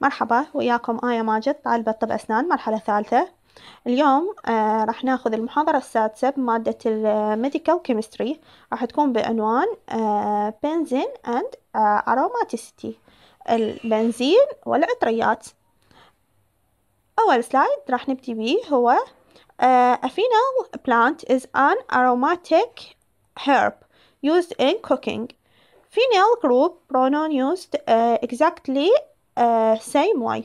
مرحبا وياكم آية ماجد طالبة طب أسنان مرحلة ثالثة اليوم آه راح ناخذ المحاضرة السادسة بمادة الميديكال كيمستري آه، راح تكون بعنوان آه بنزين أند آه أروماتيسيتي البنزين والعطريات أول سلايد راح نبدي بيه هو آه A phenol plant is an aromatic herb used in cooking Phenyl group pronoun used uh, exactly آه، same way.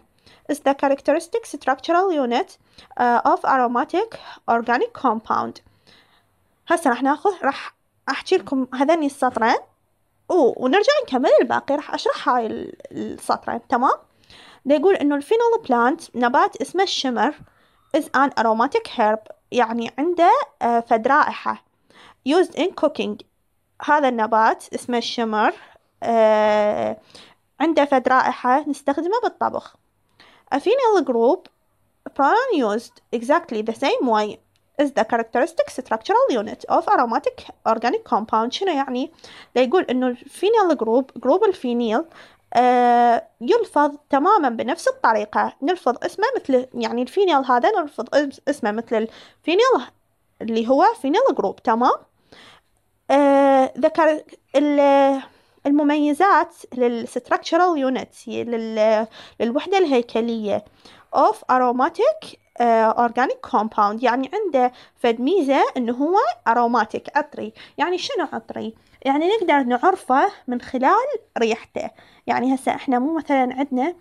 Is the characteristic structural unit uh, of aromatic organic compound. هسه راح ناخذ راح احكي لكم هذني السطرين ونرجع نكمل الباقي راح اشرح هاي السطرين تمام ده يقول انه الفينول بلانت نبات اسمه الشمر is an aromatic herb يعني عنده آه، فد رائحة used in cooking هذا النبات اسمه الشمر عنده فد رائحة نستخدمه بالطبخ. A phenyl group used exactly the same way is the characteristic structural unit of aromatic organic compound شنو يعني؟ ليقول انه الفينيل جروب جروب الفينيل آه يلفظ تماما بنفس الطريقة نلفظ اسمه مثل يعني الفينيل هذا نلفظ اسمه مثل الفينيل اللي هو فينيل جروب تمام؟ آه ذكر المميزات للstructural يونت يعني للوحدة الهيكلية of aromatic اورجانيك آه، كومباوند يعني عنده فد ميزه انه هو اروماتيك عطري يعني شنو عطري يعني نقدر نعرفه من خلال ريحته يعني هسه احنا مو مثلا عندنا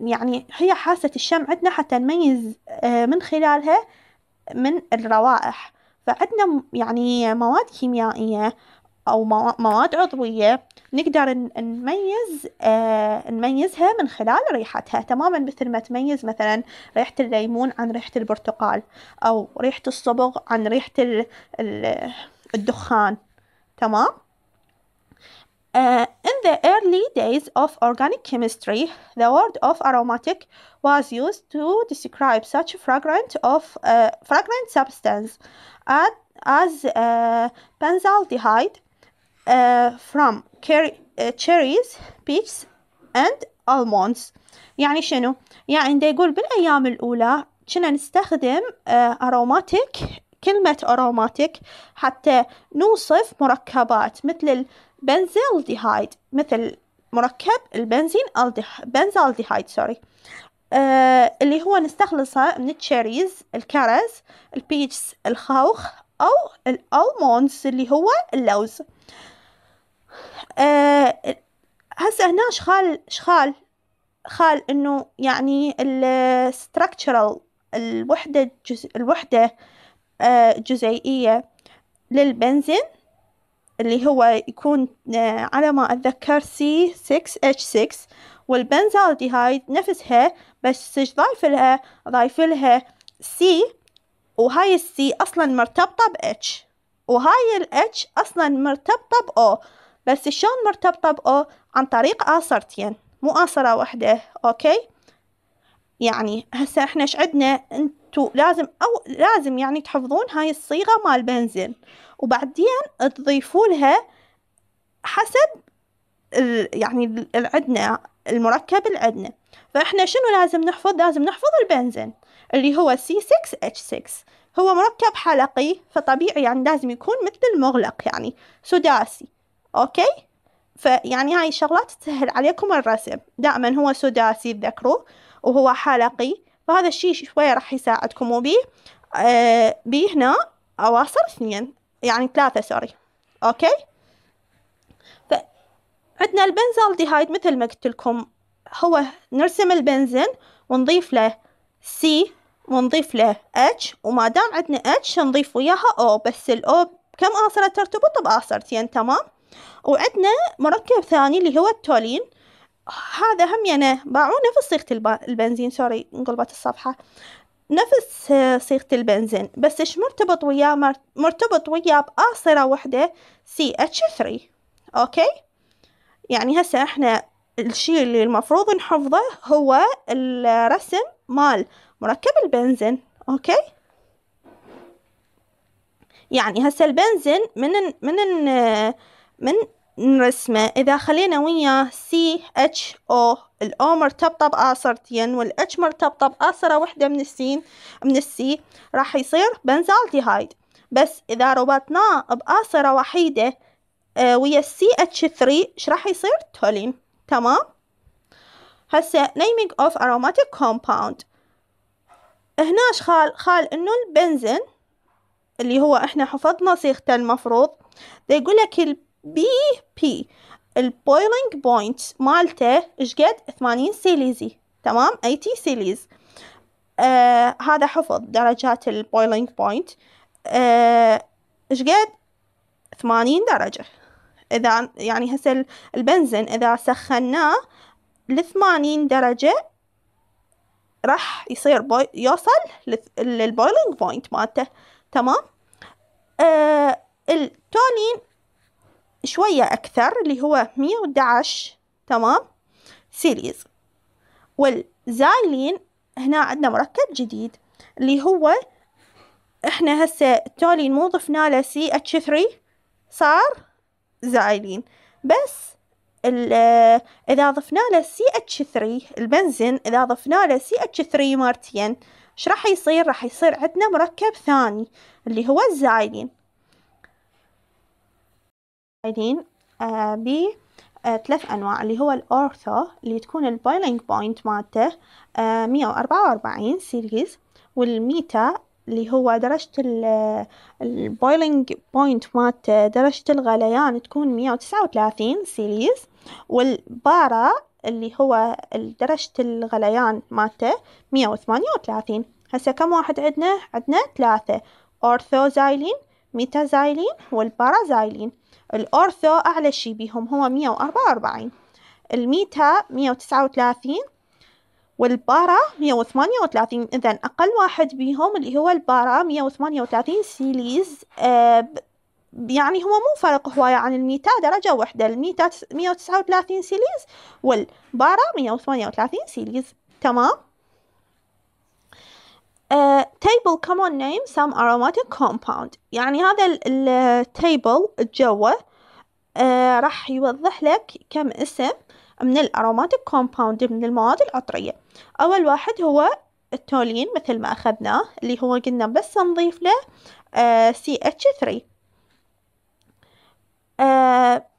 يعني هي حاسه الشم عندنا حتى نميز آه، من خلالها من الروائح فعندنا يعني مواد كيميائيه أو مواد عضوية نقدر نميز آه نميزها من خلال ريحتها تماما مثل ما تميز مثلا ريحة الليمون عن ريحة البرتقال أو ريحة الصبغ عن ريحة الدخان تمام Uh, in the early days of organic chemistry, the word of aromatic was used to describe such fragrant of uh, fragrant substance as, as uh, benzaldehyde, آه، from آه، cherries, peaches and almonds يعني شنو؟ يعني دا يقول بالأيام الأولى كنا نستخدم آه، aromatic كلمة أروماتيك حتى نوصف مركبات مثل البنزالديهايد مثل مركب البنزين بنزالديهايد سوري آه اللي هو نستخلصه من cherries الكرز البيتس الخوخ أو الألمونز اللي هو اللوز آه هسه هنا شخال شخال خال انه يعني الستركتشرال الوحدة الجز الوحدة آه الجزيئية للبنزين اللي هو يكون آه على ما أتذكر C6H6 والبنزالديهايد نفسها بس ضايف لها ضايف لها C وهاي السي أصلا مرتبطة ب H وهاي ال H أصلا مرتبطة ب O بس شلون مرتبطة بأو عن طريق آصرتين مو آصرة وحدة أوكي يعني هسه احنا ايش عندنا انتو لازم او لازم يعني تحفظون هاي الصيغه مال بنزين وبعدين تضيفوا لها حسب ال يعني العدنا المركب العدنا فاحنا شنو لازم نحفظ لازم نحفظ البنزين اللي هو C6H6 هو مركب حلقي فطبيعي يعني لازم يكون مثل المغلق يعني سداسي أوكي فيعني هاي الشغلات تسهل عليكم الرسم دائما هو سداسي تذكروا وهو حلقي فهذا الشي شوية راح يساعدكم وبيه آه بيه هنا أواصر اثنين يعني ثلاثة سوري أوكي فعندنا البنزل ديهايد مثل ما قلت لكم هو نرسم البنزين ونضيف له سي ونضيف له اتش وما دام عندنا اتش نضيف وياها او بس الاو كم اصره ترتبط باصرتين تمام وعندنا مركب ثاني اللي هو التولين هذا هم يعني باعوه نفس صيغة البنزين سوري انقلبت الصفحة نفس آه، صيغة البنزين بس ايش مرتبط وياه مرتبط وياه بآصرة وحدة CH3 اوكي يعني هسه احنا الشيء اللي المفروض نحفظه هو الرسم مال مركب البنزين اوكي يعني هسه البنزين من من آه، من نرسمه إذا خلينا وياه CHO الأو مرتبطة بآصرتين والإتش مرتبطة بآصرة وحدة من السين من السي راح يصير بنزالديهايد بس إذا ربطناه بآصرة وحيدة آه، ويا السي اتش 3 ايش راح يصير تولين تمام هسه نيمينج اوف اروماتيك كومباوند هنا ايش خال خال انه البنزين اللي هو احنا حفظنا صيغته المفروض ده يقول لك بي بي البويلينج بوينت مالته ايش قد 80 سيليزي تمام 80 سيليز آه هذا حفظ درجات البويلينج بوينت آه، ايش قد 80 درجة إذا يعني هسه البنزين إذا سخناه ل 80 درجة راح يصير بوي يوصل للبويلينج بوينت مالته تمام آه التونين شوية أكثر اللي هو مية 111 تمام سيريز والزايلين هنا عندنا مركب جديد اللي هو احنا هسه التولين مو ضفنا له سي اتش ثري صار زايلين بس اذا ضفنا له سي اتش ثري البنزين اذا ضفنا له سي اتش ثري مرتين ايش راح يصير راح يصير عندنا مركب ثاني اللي هو الزايلين قايلين آه، ب آه، ثلاث أنواع اللي هو الأورثو اللي تكون البايلينج بوينت مالته آه مية وأربعة وأربعين سيريز والميتا اللي هو درجة البويلينج بوينت مالته درجة الغليان تكون مية وتسعة وثلاثين سيريز والبارا اللي هو درجة الغليان مالته مية وثمانية وثلاثين هسا كم واحد عدنا؟ عندنا عندنا ثلاثه أورثوزايلين ميتازايلين والبارازايلين الأورثو أعلى شي بيهم هو 144 الميتا 139 والبارا 138 إذا أقل واحد بيهم اللي هو البارا 138 سيليز آه يعني هو مو فرق هواية عن الميتا درجة واحدة الميتا 139 سيليز والبارا 138 سيليز تمام تيبل كومون نيم سام اروماتيك كومباوند يعني هذا التيبل uh, آه، راح يوضح لك كم اسم من الأروماتيك كومباوند من المواد العطرية أول واحد هو التولين مثل ما أخذناه اللي هو قلنا بس نضيف له آه، آه، سي اتش 3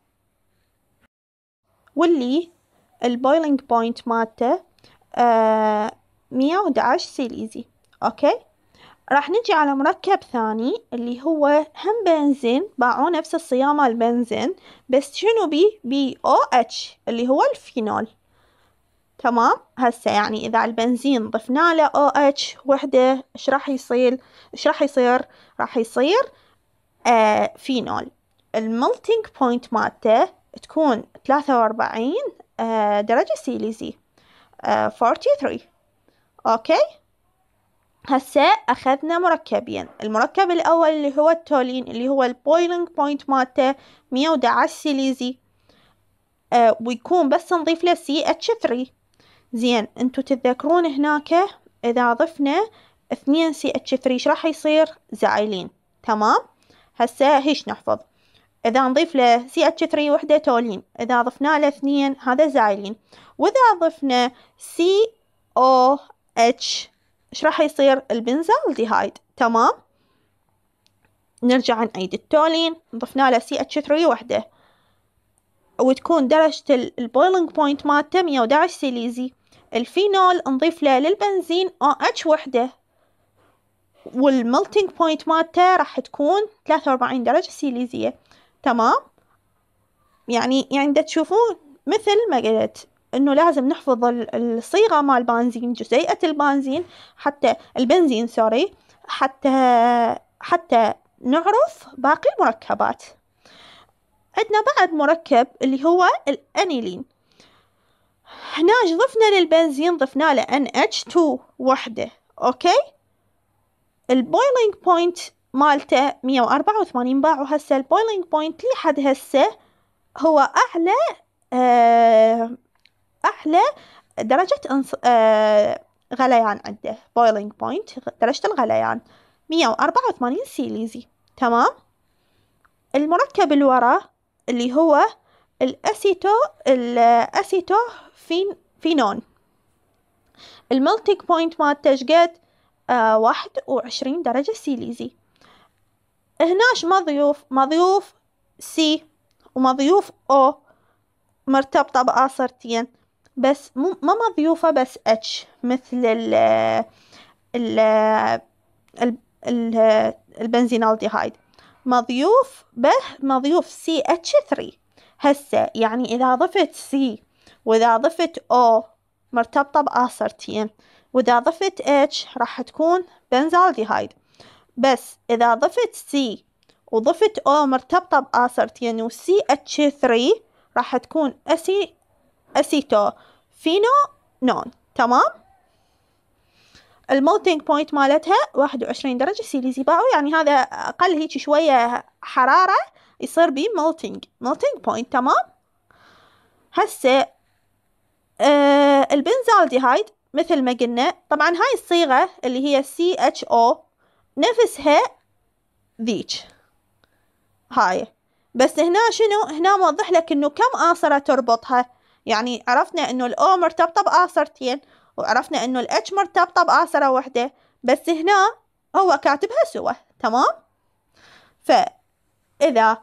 واللي البويلينج بوينت مالته مية وأحد سيليزي أوكي راح نجي على مركب ثاني اللي هو هم بنزين باعوه نفس الصيامه البنزين بس شنو بي بي او اتش اللي هو الفينول تمام هسه يعني اذا على البنزين ضفنا له او اتش وحده ايش راح يصير ايش راح يصير راح يصير آه فينول الملتينج بوينت مالته تكون 43 آه درجة سيليزي آه 43 اوكي هسه أخذنا مركبين المركب الأول اللي هو التولين اللي هو البويلنج بوينت مالته 111 سيليزي آه ويكون بس نضيف له سي اتش 3 زين انتو تتذكرون هناك إذا ضفنا 2 سي اتش 3 راح يصير زايلين تمام هسه هيش نحفظ إذا نضيف له سي اتش 3 وحدة تولين إذا ضفنا له 2 هذا زايلين وإذا ضفنا سي او اتش إيش راح يصير البنزالديهايد تمام نرجع نعيد التولين ضفنا له سي اتش 3 وحده وتكون درجة البويلنج بوينت مالته 111 سيليزي الفينول نضيف له للبنزين او اتش وحده والملتنج بوينت مالته راح تكون 43 درجة سيليزية تمام يعني يعني تشوفون مثل ما قلت انه لازم نحفظ الصيغه مال البنزين جزيئه البنزين حتى البنزين سوري حتى حتى نعرف باقي المركبات عندنا بعد مركب اللي هو الانيلين هنا ضفنا للبنزين ضفنا له NH2 وحده اوكي البويلينج بوينت مالته 184 باع وهسه البويلينج بوينت لحد هسه هو اعلى آه أحلى درجة انص... آه غليان عنده boiling point درجة الغليان مية وأربعة وثمانين سيليزي تمام المركب الورا اللي هو الأسيتو الأسيتو فين فينون الملتيك بوينت مالته شقد آه، واحد وعشرين درجة سيليزي هناش مضيوف مضيوف سي ومضيوف او مرتبطة بآصرتين بس مو ما مضيوفة بس اتش مثل ال ال البنزينالديهايد مضيوف به مضيوف سي اتش 3 هسه يعني اذا ضفت سي واذا ضفت او مرتبطة بآصرتين واذا ضفت اتش راح تكون بنزالديهايد بس اذا ضفت سي وضفت او مرتبطة بآصرتين وسي اتش 3 راح تكون اسي اسيتو فينو نون نعم. تمام الموتينج بوينت مالتها واحد وعشرين درجة سيليزي باو يعني هذا أقل هيك شوية حرارة يصير بيه مولتنج مولتنج بوينت تمام هسه آه البنزالديهايد مثل ما قلنا طبعا هاي الصيغة اللي هي CHO نفسها ذيج هاي بس هنا شنو هنا موضح لك انه كم آصرة تربطها يعني عرفنا انه الاو مرتبطة بآثرتين وعرفنا انه الاتش مرتبطة بآثرة وحدة بس هنا هو كاتبها سوا تمام فإذا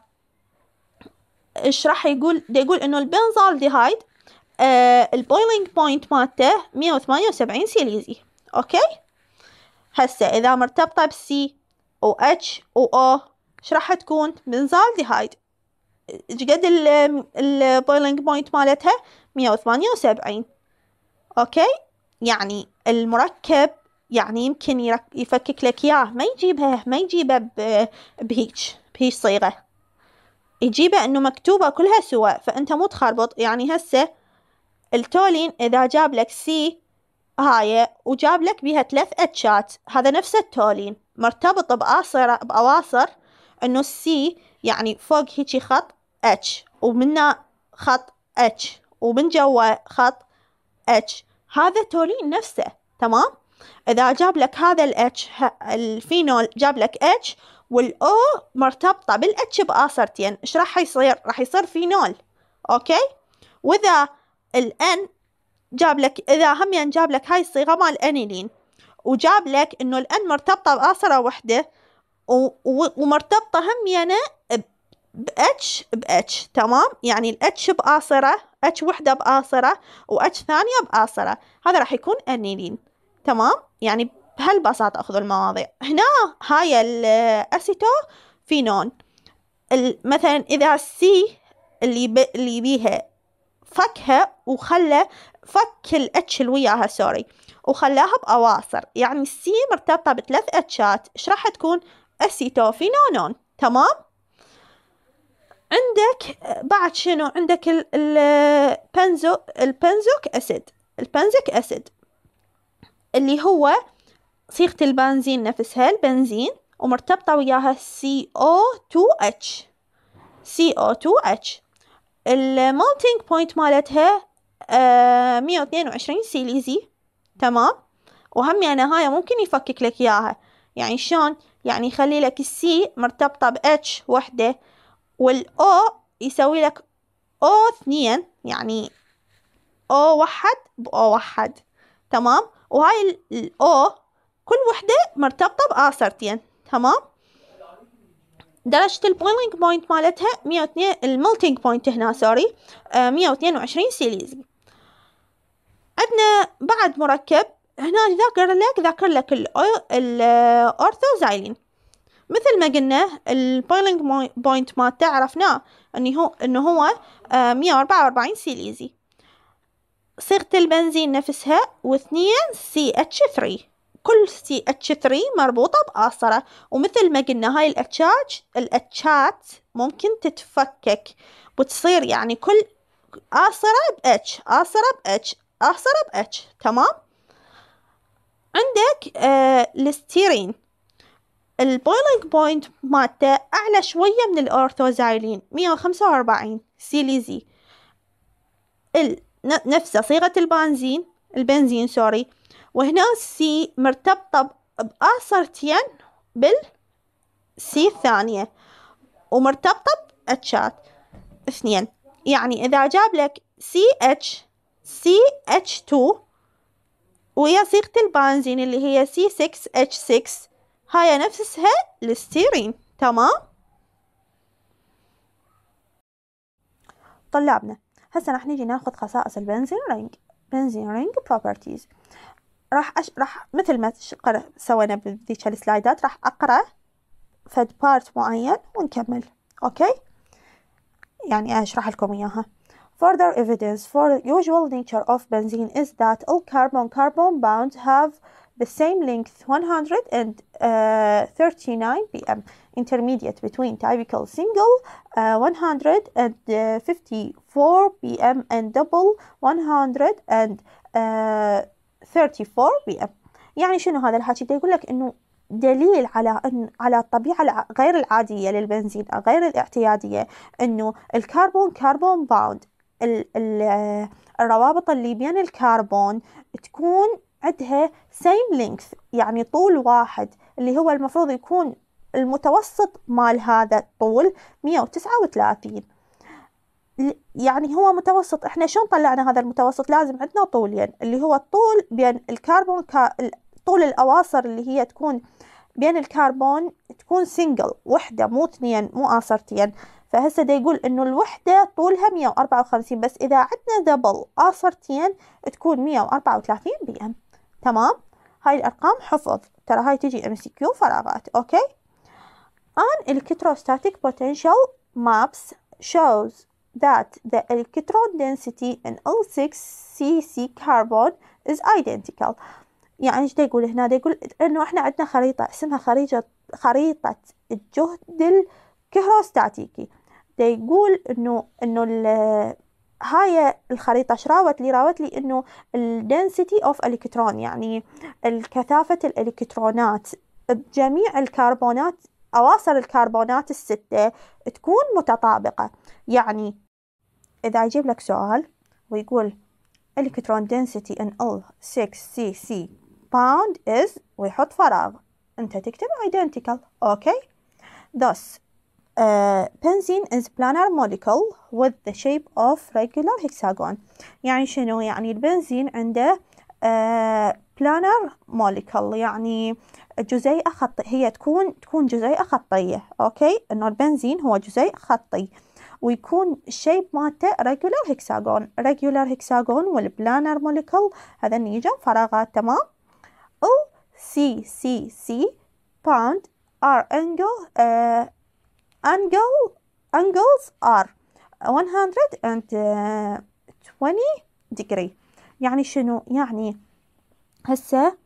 ايش راح يقول دي يقول انه البنزالديهايد آه البويلينج بوينت مالته 178 سيليزي اوكي هسه اذا مرتبطه بسي و اتش و او ايش راح تكون بنزالديهايد ال البويلنج بوينت مالتها مية وثمانية وسبعين اوكي يعني المركب يعني يمكن يفكك لك اياه ما يجيبها ما يجيبها بهيج بهيج صيغة يجيبه انه مكتوبة كلها سوا فانت مو تخربط يعني هسه التولين اذا جاب لك سي هاي وجاب لك بها ثلاث اتشات هذا نفس التولين مرتبط بأصر بأواصر انه السي يعني فوق هيجي خط اتش ومنه خط اتش ومن جوا خط اتش هذا تورين نفسه تمام إذا جاب لك هذا الاتش الفينول جاب لك اتش والاو مرتبطة بالاتش بآصرتين ايش راح يصير راح يصير فينول اوكي وإذا الان جاب لك إذا هم يعني جاب لك هاي الصيغة مال انيلين وجاب لك إنه الان مرتبطة بآصرة وحدة ومرتبطة هم يعني ب H ب H تمام يعني ال H اتش H وحدة بآصرة و H ثانية بآصرة هذا راح يكون أنيلين تمام يعني بهالبساطة أخذوا المواضيع هنا هاي الأسيتو فينون مثلا إذا السي اللي ب... اللي بيها فكها وخلى فك الاتش اللي وياها سوري وخلاها بأواصر يعني السي مرتبطة بثلاث اتشات ايش راح تكون؟ اسيتوفينونون تمام؟ عندك بعد شنو عندك البنزو البنزوك أسيد البنزك أسيد اللي هو صيغة البنزين نفسها البنزين ومرتبطة وياها CO2H CO2H المولتينج بوينت مالتها آه، مية واثنين وعشرين سيليزي تمام وهم يعني هاي ممكن يفكك لك إياها يعني شلون يعني يخلي لك السي مرتبطة باتش وحدة والأو يسوي لك أو اثنين يعني أو واحد بأو واحد تمام وهاي الأو كل وحدة مرتبطة بآسرتين تمام درجة البويلينج بوينت مالتها مية واثنين الملتينج بوينت هنا سوري آه، مية واثنين وعشرين سيليزي عندنا بعد مركب هنا ذاكر لك ذاكر لك الأورثوزايلين مثل ما قلنا البويلينج بوينت مالته عرفناه انه هو انه هو 144 آه، سيليزي صيغة البنزين نفسها واثنين سي اتش 3 كل سي اتش 3 مربوطة بآصرة ومثل ما قلنا هاي الاتشات الاتشات ممكن تتفكك وتصير يعني كل آصرة باتش آصرة باتش آصرة باتش تمام عندك آه الستيرين البويلينج بوينت مالته أعلى شوية من الأورثوزايلين مية وخمسة وأربعين سيليزي ال... نفسه صيغة البنزين البنزين سوري وهنا السي مرتبطة بآصرتين بالسي الثانية ومرتبطة بأتشات اثنين يعني إذا جاب لك سي اتش سي اتش 2 ويا صيغة البنزين اللي هي سي 6 اتش 6 هاي نفسها الستيرين تمام طلابنا هسه راح نجي ناخذ خصائص البنزين رينج بنزين رينج بروبرتيز راح أش... راح مثل ما شقر... سوينا بذيك السلايدات راح اقرا فد بارت معين ونكمل اوكي يعني اشرح لكم اياها Further evidence for usual nature of benzene is that all carbon-carbon bonds have the same length 139 uh, pm intermediate between typical single uh, 154 uh, pm and double 134 uh, pm يعني شنو هذا الحكي يقول لك انه دليل على أن على الطبيعة غير العادية للبنزين غير الاعتيادية انه الكربون كربون باوند آه، الروابط اللي بين الكربون تكون عندها same length يعني طول واحد اللي هو المفروض يكون المتوسط مال هذا الطول 139 يعني هو متوسط احنا شلون طلعنا هذا المتوسط لازم عندنا طولين اللي هو الطول بين الكربون كا طول الاواصر اللي هي تكون بين الكربون تكون سنجل وحده مو اثنين مو اصرتين فهسه دا يقول انه الوحده طولها 154 بس اذا عندنا دبل اصرتين تكون 134 بي ام تمام هاي الأرقام حفظ ترى هاي تجي ام سي كيو فراغات اوكي ان electrostatic potential maps shows that the electron density in all 6 cc carbon is identical يعني ايش يقول هنا دا يقول انه احنا عندنا خريطة اسمها خريطة خريطة الجهد الكهروستاتيكي دا يقول انه انه هاي الخريطة شراوت لي راوت لي انه الدنسيتي اوف الكترون يعني كثافة الالكترونات بجميع الكربونات أواصر الكربونات الستة تكون متطابقة يعني إذا يجيب لك سؤال ويقول الكترون density in all 6 cc pound is ويحط فراغ أنت تكتب identical أوكي okay? thus Uh, benzene is planar molecule with the shape of regular hexagon يعني شنو يعني البنزين عنده planar uh, molecule يعني جزيئة خط هي تكون تكون جزيئة خطية أوكي إنه البنزين هو جزيء خطي ويكون الشيب مالته regular hexagon regular hexagon والبلانر molecule هذا يجون فراغات تمام أو C C C bound are angle uh, angle angles are 120 degree يعني شنو يعني هسه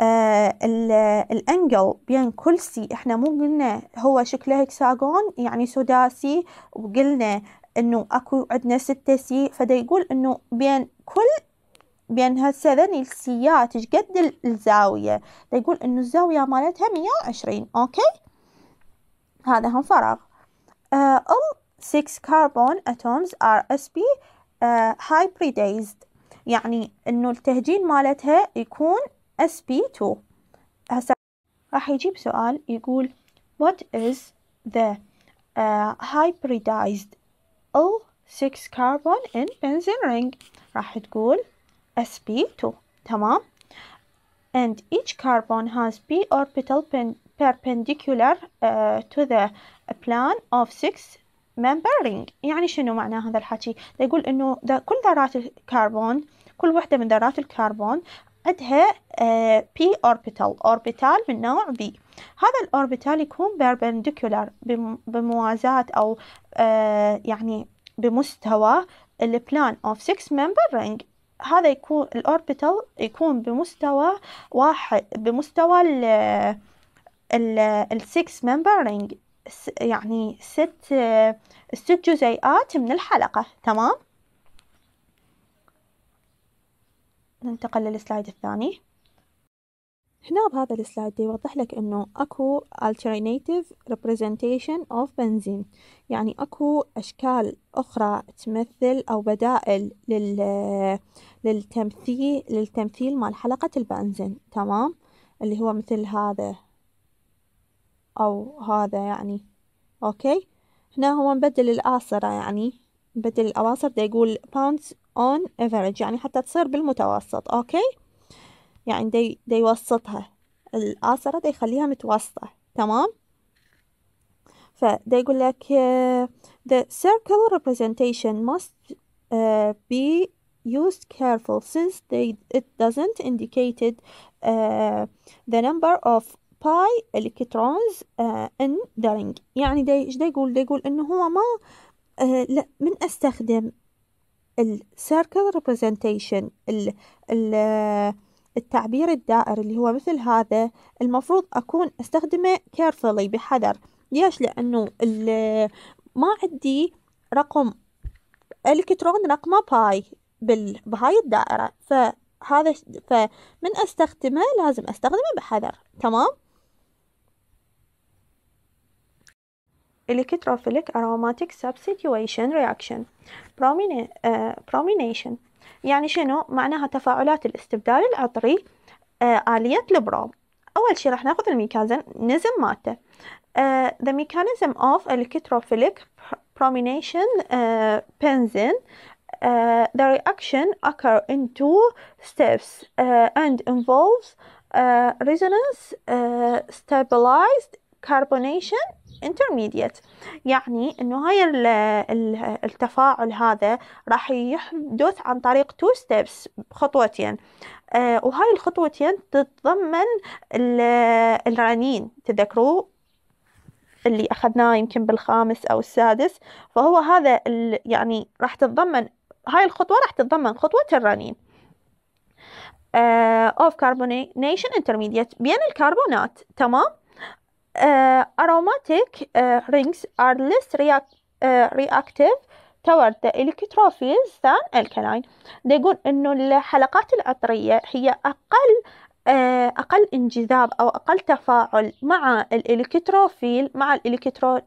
آه الانجل بين كل سي احنا مو قلنا هو شكله هكساجون يعني سداسي وقلنا انه اكو عندنا ستة سي فدا يقول انه بين كل بين هسه ذني السيات ايش قد الزاوية دا يقول انه الزاوية مالتها مية وعشرين اوكي هذا هم فراغ uh, all six carbon atoms are sp uh, hybridized يعني انه التهجين مالتها يكون sp2 هسه راح يجيب سؤال يقول what is the uh, hybridized all six carbon in benzene ring راح تقول sp2 تمام and each carbon has p orbital perpendicular uh, to the plan of six member ring يعني شنو معنى هذا الحكي يقول انه ده كل ذرات الكربون كل وحده من ذرات الكربون عندها uh, p orbital orbital من نوع b هذا الاوربيتال يكون perpendicular بموازاة او uh, يعني بمستوى البلان اوف 6 ممبر رينج هذا يكون الاوربيتال يكون بمستوى واحد بمستوى ال السكس ممبر رينج يعني ست ست جزيئات من الحلقة تمام ننتقل للسلايد الثاني هنا بهذا السلايد يوضح لك انه اكو alternative representation of بنزين يعني اكو اشكال اخرى تمثل او بدائل لل للتمثيل للتمثيل مال حلقة البنزين تمام اللي هو مثل هذا أو هذا يعني أوكي هنا هو نبدل الاصرة يعني نبدل الأواصر دا يقول pounds on average يعني حتى تصير بالمتوسط أوكي يعني دي, دا يوسطها الأعصرة دا يخليها متوسطة تمام فدا يقول لك uh, the circle representation must uh, be used careful since they, it doesn't indicated uh, the number of باي الكترونز ان درينج يعني دا ايش دا يقول دا يقول انه هو ما آه لا من استخدم السيركل ريبريزنتيشن آه، التعبير الدائري اللي هو مثل هذا المفروض اكون استخدمه كيرفلي بحذر ليش لانه آه، ما عندي رقم الكترون رقمه باي بهاي الدائره فهذا فمن استخدمه لازم استخدمه بحذر تمام electrophilic aromatic substitution reaction bromination يعني شنو معناها تفاعلات الاستبدال العطري آلية البروم أول شي راح ناخذ الميكانيزم مالته the mechanism of electrophilic bromination uh, benzene Uh, the reaction occur in two steps uh, and involves uh, resonance, stabilized carbonation intermediate يعني انه هاي التفاعل هذا راح يحدث عن طريق two steps خطوتين آه، وهاي الخطوتين تتضمن الرنين تذكروا اللي اخذناه يمكن بالخامس او السادس فهو هذا يعني راح تتضمن هاي الخطوه راح تتضمن خطوه الرنين اوف كاربونيشن انترميديت بين الكربونات تمام uh, aromatic uh, rings are less react, uh, reactive toward the electrophiles than alkaline يقول انه الحلقات العطرية هي اقل uh, اقل انجذاب او اقل تفاعل مع الالكتروفيل مع الالكترو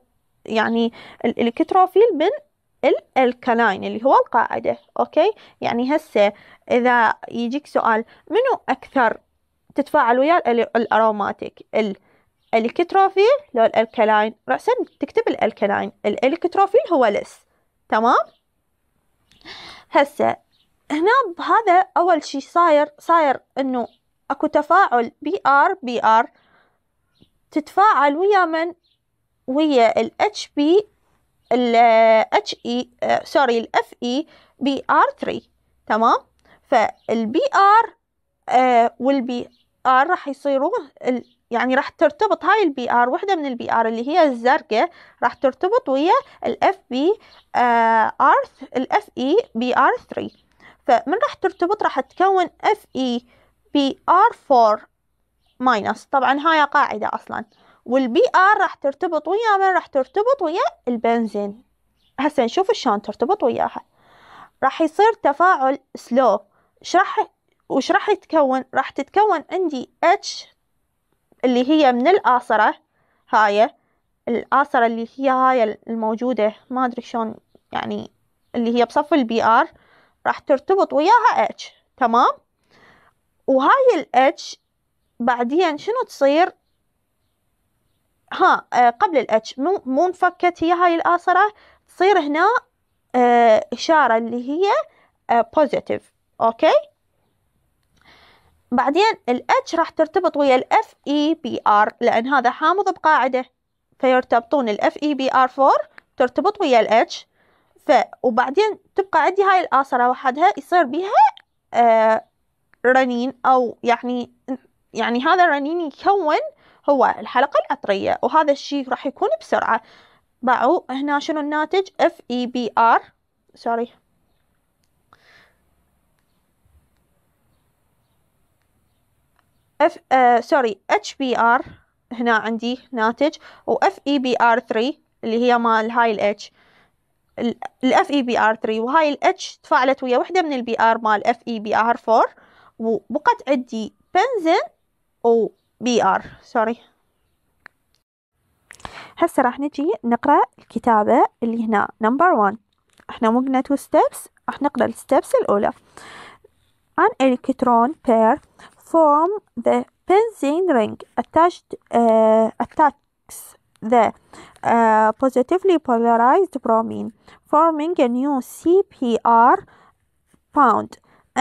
يعني الالكتروفيل من الالكالين اللي هو القاعدة اوكي يعني هسه اذا يجيك سؤال منو اكثر تتفاعل ويا الاروماتيك ال الكتروفيل لو الالكلاين رأسا تكتب الالكالاين الالكتروفيل هو لس تمام هسه هنا بهذا اول شي صاير صاير انه اكو تفاعل بي ار بي ار تتفاعل ويا من ويا ال بي ال اي e، سوري الاف اي e بي ار 3 تمام فالبي ار آه، والبي ار راح يصيروا يعني راح ترتبط هاي البي ار وحده من البي ار اللي هي الزرقاء راح ترتبط ويا الاف بي ار الاف اي بي ار 3 فمن راح ترتبط راح تكون اف اي بي ار 4 ماينس طبعا هاي قاعده اصلا والبي ار راح ترتبط ويا من راح ترتبط ويا البنزين هسه نشوف شلون ترتبط وياها راح يصير تفاعل سلو شرح راح وش راح يتكون راح تتكون عندي اتش اللي هي من الآصرة هاي الآصرة اللي هي هاي الموجودة ما أدري شلون يعني اللي هي بصف البي آر راح ترتبط وياها اتش تمام وهاي الاتش بعدين شنو تصير ها آه، قبل الاتش مو مو انفكت هي هاي الآصرة تصير هنا آه، إشارة اللي هي بوزيتيف آه، أوكي بعدين ال H راح ترتبط ويا ال FEBR لأن هذا حامض بقاعدة فيرتبطون ال FEBR4 ترتبط ويا ال H ف وبعدين تبقى عندي هاي الآصرة وحدها يصير بيها آه رنين أو يعني يعني هذا الرنين يكون هو الحلقة العطرية وهذا الشيء راح يكون بسرعة باعوا هنا شنو الناتج FEBR سوري اف سوري اتش بي ار هنا عندي ناتج واف اي بي ار 3 اللي هي مال هاي الاتش الاف اي بي ار e 3 وهاي الاتش تفاعلت ويا وحده من البي ار مال اف اي بي ار 4 وبقت عندي بنزين و بي ار سوري هسه راح نجي نقرا الكتابه اللي هنا نمبر 1 احنا مو قلنا تو ستيبس راح نقرا الستيبس الاولى ان الكترون بير form the benzene ring attached uh, attacks the uh, positively polarized bromine forming a new CPR pound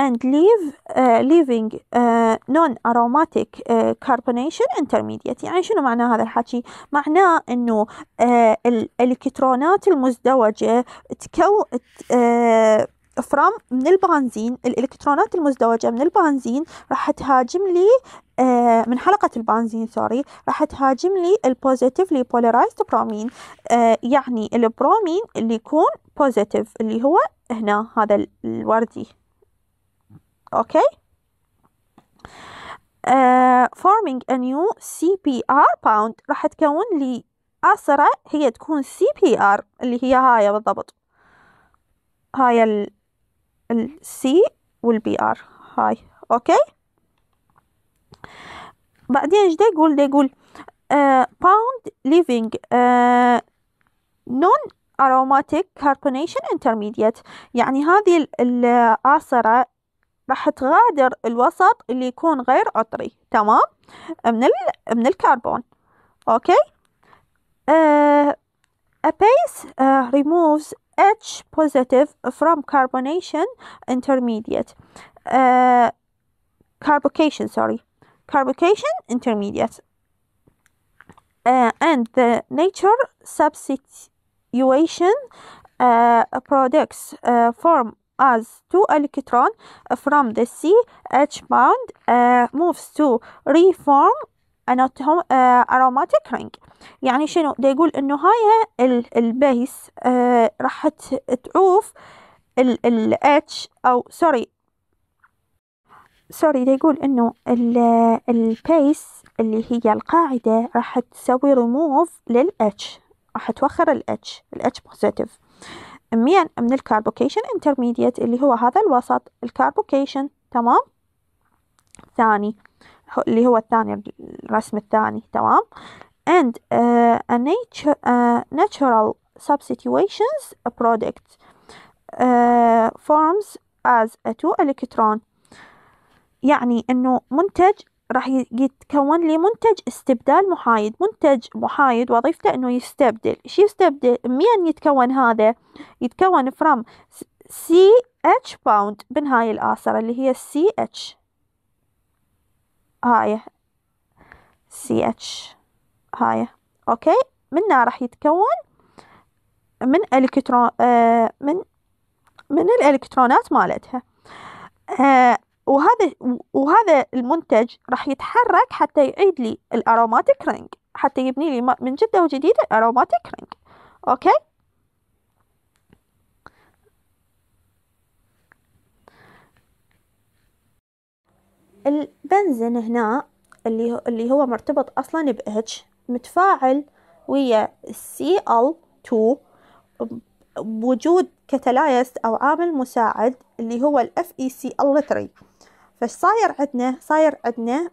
and leave uh, leaving uh, non aromatic uh, carbonation intermediate يعني شنو معنى هذا الحكي معناه انه uh, الالكترونات المزدوجه تكو uh, فرام من البنزين الالكترونات المزدوجه من البنزين راح تهاجم لي آه، من حلقة البنزين سوري راح تهاجم لي البوزيتيفلي بولرايزد برومين يعني البرومين اللي يكون بوزيتيف اللي هو هنا هذا الوردي اوكي ا آه، forming a new CPR bound راح تكون لي أسرة هي تكون CPR اللي هي هاي بالضبط هاي السي والبي ار هاي اوكي بعدين ايش يقول ده يقول باوند ليفينج نون aromatic carbonation intermediate يعني هذه الآصرة راح تغادر الوسط اللي يكون غير عطري تمام من ال... من الكربون اوكي آه، uh, a base آه، removes H positive from carbonation intermediate uh, carbocation sorry carbocation intermediate uh, and the nature substitution uh, products uh, form as 2 electron from the CH bond uh, moves to reform اناتهم اروماتيك رينج يعني شنو دا يقول انه هاي البيس uh, راح تعوف الاتش او سوري سوري دا يقول انه البيس اللي هي القاعدة راح تسوي ريموف للاتش راح توخر الاتش الاتش بوزيتيف من من الكاربوكيشن انترميديت اللي هو هذا الوسط الكاربوكيشن تمام ثاني اللي هو الثاني الرسم الثاني تمام and uh, a nature, uh, natural substitutions product uh, forms as a two electron يعني انه منتج راح يتكون لي منتج استبدال محايد منتج محايد وظيفته انه يستبدل شو يستبدل مين يتكون هذا يتكون from CH bound بنهاية الآثر اللي هي CH هاي سي اتش هاي اوكي منها راح يتكون من الكترون آه من من الالكترونات مالتها آه وهذا وهذا المنتج راح يتحرك حتى يعيد لي الاروماتيك رينج حتى يبني لي من جدة وجديد الاروماتيك رينج اوكي البنزين هنا اللي اللي هو مرتبط اصلا ب H متفاعل ويا Cl2 بوجود كتلايست او عامل مساعد اللي هو ال FeCl3 فش صاير عندنا صاير عندنا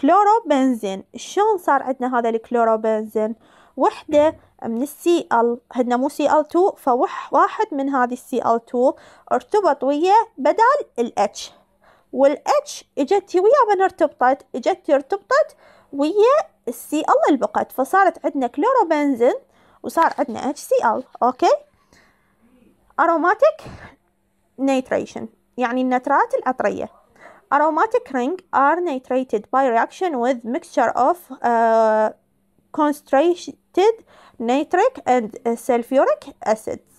كلوروبنزين شلون صار عندنا هذا الكلوروبنزين وحدة من السي ال هدنا مو سي ال 2 فواحد من هذه السي ال 2 ارتبط ويا بدل الاتش والاتش اجت ويا من ارتبطت اجت ارتبطت ويا السي ال اللي بقت فصارت عندنا كلوروبنزين وصار عندنا اتش سي ال اوكي اروماتيك نيتريشن يعني النترات العطريه aromatic ring are nitrated by reaction with mixture of uh, concentrated nitric and sulfuric acids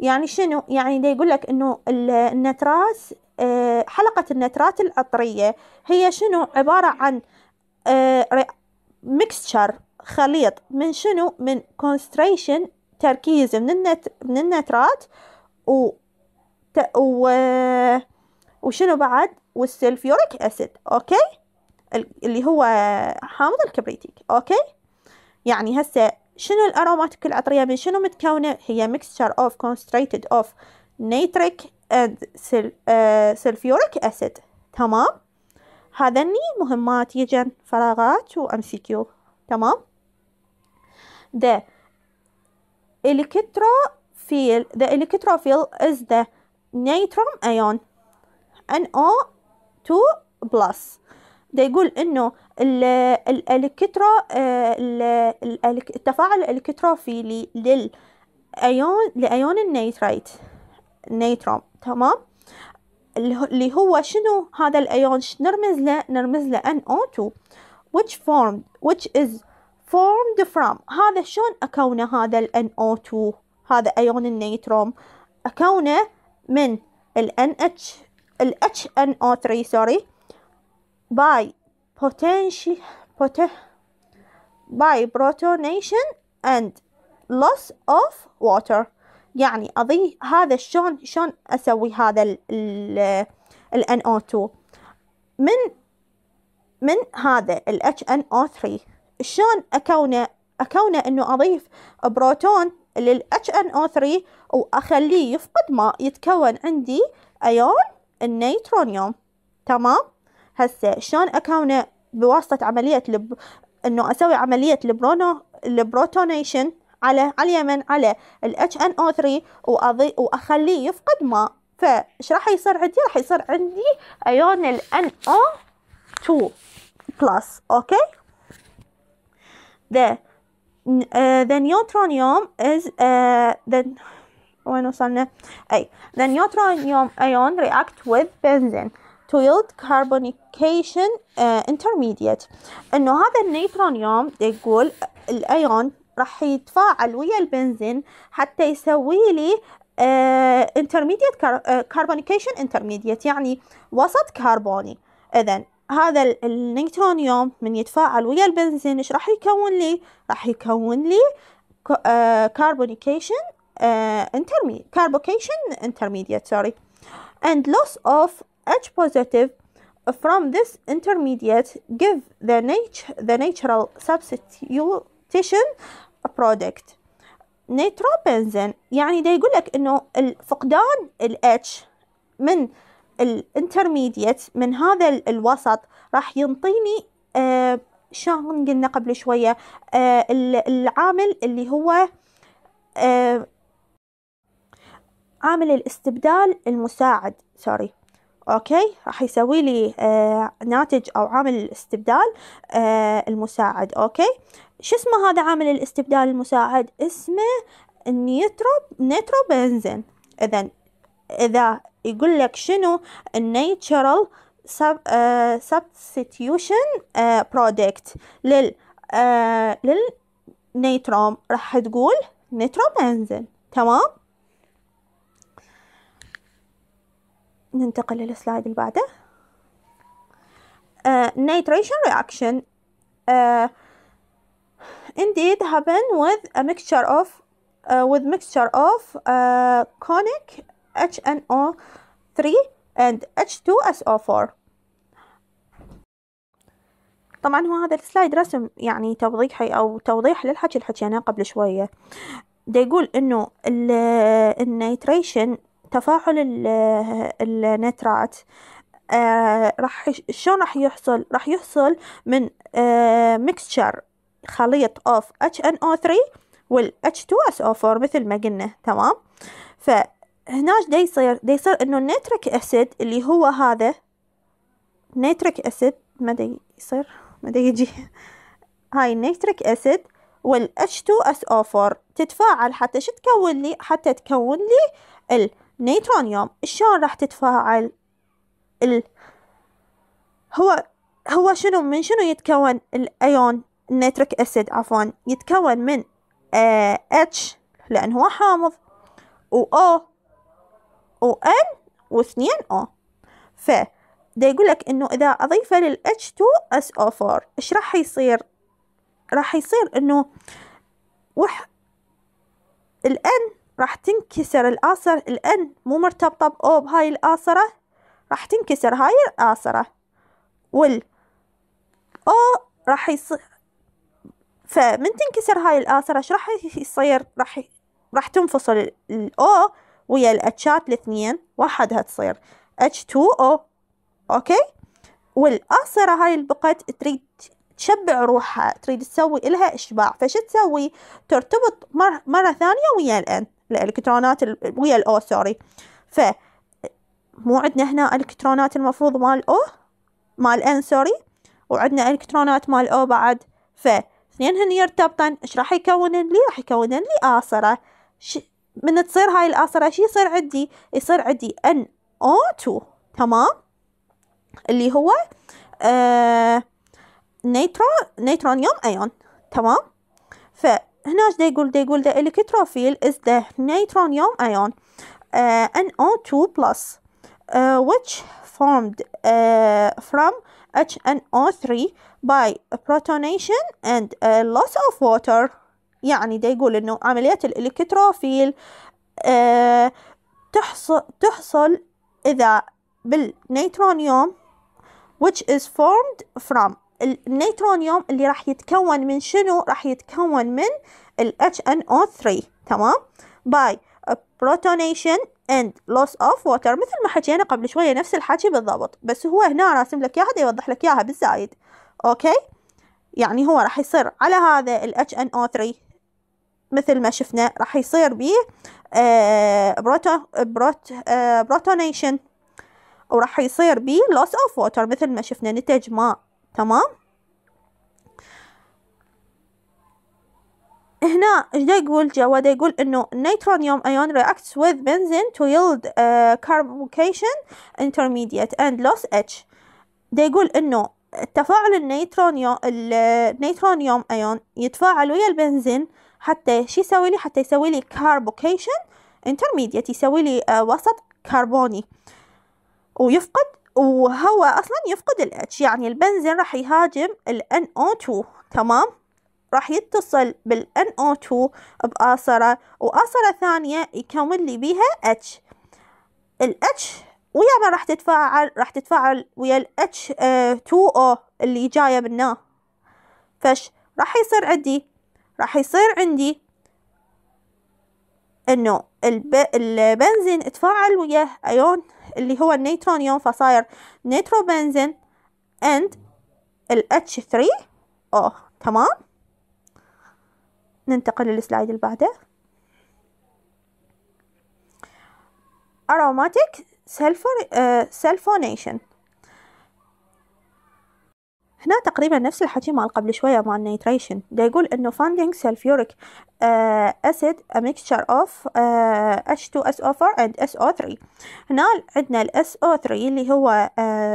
يعني شنو يعني ده يقول لك انه النترات آه، حلقة النترات العطرية هي شنو عبارة عن ميكستشر آه، خليط من شنو من كونستريشن تركيز من النت من النترات و و آه، وشنو بعد والسلفيوريك اسيد اوكي اللي هو حامض الكبريتيك اوكي يعني هسه شنو الاروماتيك العطريه من شنو متكونه هي ميكستشر اوف كونستريتد اوف نيتريك and أه، سلفيوريك أسيد تمام هذني مهمات يجن فراغات و ام سي كيو تمام ذا الكتروفيل ذا الكتروفيل از ذا نيتروم ايون او 2 بلس ده يقول انه الالكترو أه، التفاعل الالكتروفيلي للايون لايون النيتريت نيترون تمام اللي هو شنو هذا الايون نرمز له نرمز له NO2 which formed which is formed from هذا شلون اكونه هذا ال NO2 هذا ايون النيتروم اكونه من ال NH ال HNO3 سوري by potential by protonation and loss of water يعني أضيف هذا شلون شلون أسوي هذا ال ال NO2 من من هذا ال HNO3 شلون أكونه أكونه إنه أضيف بروتون لل HNO3 وأخليه يفقد ماء يتكون عندي أيون النيترونيوم تمام هسه شلون أكونه بواسطة عملية لب... إنه أسوي عملية البرونو البروتونيشن على على اليمن على ال HNO3 وأضي وأخليه يفقد ماء فايش راح يصير عندي راح يصير عندي أيون ال NO2 بلس أوكي ذا ذا نيوترونيوم از ذا وين وصلنا أي ذا نيوترونيوم ايون رياكت وذ بنزين to yield carbonication uh, intermediate إنه هذا النيوترونيوم يقول الأيون راح يتفاعل ويا البنزين حتى يسوي لي انترميديت كاربونيكيشن انترميديت يعني وسط كربوني اذا هذا النيوترونيوم من يتفاعل ويا البنزين ايش راح يكون لي راح يكون لي كاربونيكيشن انترميديت كاربوكيشن انترميديت سوري and loss of H positive from this intermediate give the, nat the natural substitute precipitation product نيتروبنزين يعني ده يقول لك انه فقدان الاتش من الانترميديت من هذا الوسط راح ينطيني آه شلون قلنا قبل شويه آه، العامل اللي هو آه، عامل الاستبدال المساعد سوري اوكي راح يسوي لي آه، ناتج او عامل الاستبدال آه، المساعد اوكي شو اسمه هذا عامل الاستبدال المساعد اسمه النيترو نيترو بنزين اذا اذا يقول لك شنو النيتشرال آه، سبستيوشن برودكت لل للنيتروم راح تقول نيتروبنزين تمام ننتقل للسلايد اللي بعده uh, رياكشن آه، indeed happen with a mixture of uh, with mixture of uh, conic HNO3 and H2SO4 طبعا هو هذا السلايد رسم يعني توضيح او توضيح للحكي اللي حكيناه قبل شويه ده يقول انه النيتريشن تفاعل النترات آه، راح شلون راح يحصل راح يحصل من ميكستشر آه، خليط اوف HNO3 وال H2SO4 مثل ما قلنا تمام فهناش دا يصير دا يصير انه النيتريك اسيد اللي هو هذا نيتريك اسيد دا يصير دا يجي هاي النيتريك اسيد وال H2SO4 تتفاعل حتى شو تكون لي حتى تكون لي نيوترونيوم شلون راح تتفاعل ال... هو هو شنو من شنو يتكون الايون النيتريك اسيد عفوا يتكون من آه اتش لان هو حامض و او و ان و اثنين او ف دا يقول لك انه اذا اضيفه لل H2SO4 ايش راح يصير راح يصير انه وح الان راح تنكسر الآثر الأن مو مرتبطة بأو بهاي الآثرة راح تنكسر هاي الآثرة وال أو راح يصير فمن تنكسر هاي الآثرة ايش راح يصير راح راح تنفصل الأو ويا الأتشات الاثنين وحدها تصير H2O أوكي والآثرة هاي البقت تريد تشبع روحها تريد تسوي إلها إشباع فش تسوي ترتبط مر... مرة ثانية ويا الأن الالكترونات ويا الاو سوري ف مو عندنا هنا الكترونات المفروض مال او مال ان سوري وعندنا الكترونات مال او بعد ف اثنينهن يرتبطن ايش راح يكونن لي راح يكونن لي آصرة ش... من تصير هاي الآصرة شي يصير عندي يصير عندي ان او 2 تمام اللي هو آه... نيترون نيترونيوم ايون تمام ف هناش دا يقول دا يقول دا الكتروفيل از دا نيترونيوم ايون ان او 2 بلس which formed uh, from HNO3 by protonation and uh, loss of water يعني دا يقول انه عملية الالكتروفيل uh, تحصل تحصل اذا بالنيترونيوم which is formed from النيترونيوم اللي راح يتكون من شنو راح يتكون من ال HNO3 تمام by protonation and loss of water مثل ما حكينا قبل شوية نفس الحكي بالضبط بس هو هنا راسم لك اياها يوضح لك اياها بالزايد اوكي يعني هو راح يصير على هذا ال HNO3 مثل ما شفنا راح يصير بيه آه بروتو بروت آه بروتونيشن وراح يصير بيه loss of water مثل ما شفنا نتج ماء تمام هنا ايش دا يقول جواد يقول انه نيترونيوم ايون reacts with benzene to yield كاربوكيشن آه، carbocation intermediate and loss H يقول انه التفاعل النيترونيوم النيترونيوم ايون يتفاعل ويا البنزين حتى شو يسوي لي حتى يسوي لي كاربوكيشن انترميديت يسوي لي آه، وسط كربوني ويفقد وهو أصلا يفقد الاتش يعني البنزين راح يهاجم ال NO2 تمام راح يتصل بال NO2 بآثرة وآثرة ثانية يكون لي بيها اتش ال ويا ما راح تتفاعل راح تتفاعل ويا ال H2O اللي جاية منه فش راح يصير عندي راح يصير عندي انه البنزين تفاعل ويا ايون اللي هو النيترونيوم فصاير نيتروبنزين and ال H3O تمام ننتقل للسلايد اللي بعده aromatic sulfur, uh, آه، sulfonation هنا تقريبا نفس الحكي مال قبل شوية مع النيتريشن دا يقول انه فاندينج سلفيوريك اسيد ا ميكشر اوف اتش 2 اس او 4 اند اس او 3 هنا عندنا الاس او 3 اللي هو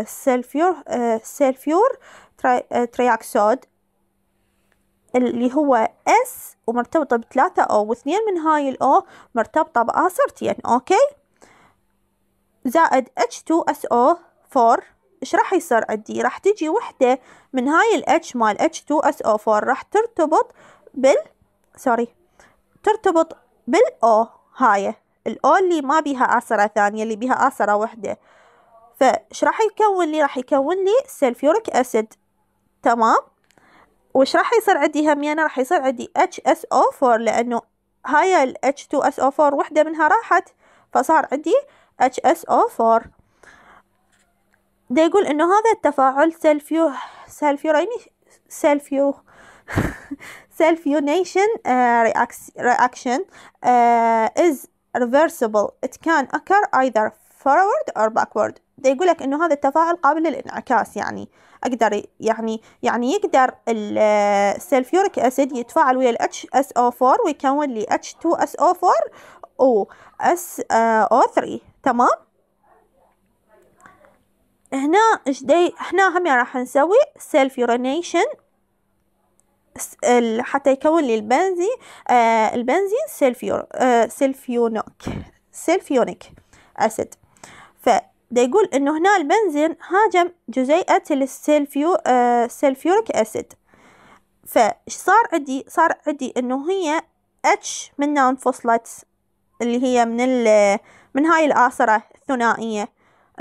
سلفيور سلفيور ترياكسود اللي هو اس ومرتبطة بثلاثة او واثنين من هاي الاو مرتبطة بآسرتين اتش 2 اس او H2SO4 ايش راح يصير عندي راح تجي وحدة من هاي ال H مال H2SO4 راح ترتبط بال سوري ترتبط بال O هاي ال O اللي ما بيها عصرة ثانية اللي بيها عصرة وحدة فايش راح يكون لي راح يكون لي سلفيوريك أسيد تمام وش راح يصير عندي همينة راح يصير عندي HSO4 لأنه هاي ال H2SO4 وحدة منها راحت فصار عندي HSO4 ده يقول انه هذا التفاعل سلفيو سلفيوريني سلفيو سلفيونيشن رياكشن از reversible it can occur either forward or backward ده يقول لك انه هذا التفاعل قابل للانعكاس يعني اقدر يعني يعني يقدر السلفيوريك اسيد آه، يتفاعل ويا الاتش اس او 4 ويكون لي اتش 2 اس او 4 او اس او 3 تمام هنا داي حنا هم راح نسوي سيلف يورينيشن حتى يكون لي البنزين آه البنزين يور آه سيلف يونيك اسيد دا يقول انه هنا البنزين هاجم جزيئة السيلفيو آه سيلفيوريك اسيد فش صار عندي صار عندي انه هي اتش منها انفصلت اللي هي من ال من هاي الآثرة الثنائية